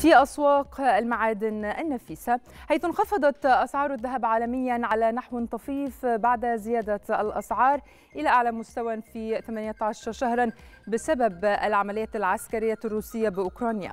في أسواق المعادن النفيسة حيث انخفضت أسعار الذهب عالميا على نحو طفيف بعد زيادة الأسعار إلى أعلى مستوى في 18 شهرا بسبب العمليات العسكرية الروسية بأوكرانيا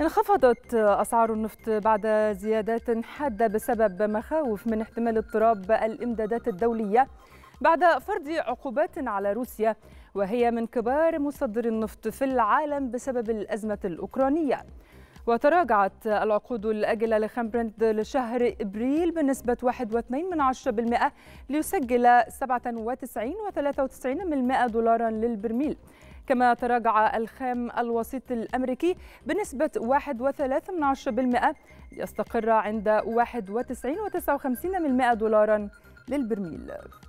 انخفضت أسعار النفط بعد زيادات حادة بسبب مخاوف من احتمال اضطراب الإمدادات الدولية بعد فرض عقوبات على روسيا وهي من كبار مصدر النفط في العالم بسبب الأزمة الأوكرانية وتراجعت العقود الآجلة لخمبرند لشهر إبريل بنسبة 1.2% ليسجل 97.93 دولارا للبرميل كما تراجع الخام الوسيط الأمريكي بنسبة 1.3% ليستقر عند 91.59 دولارا للبرميل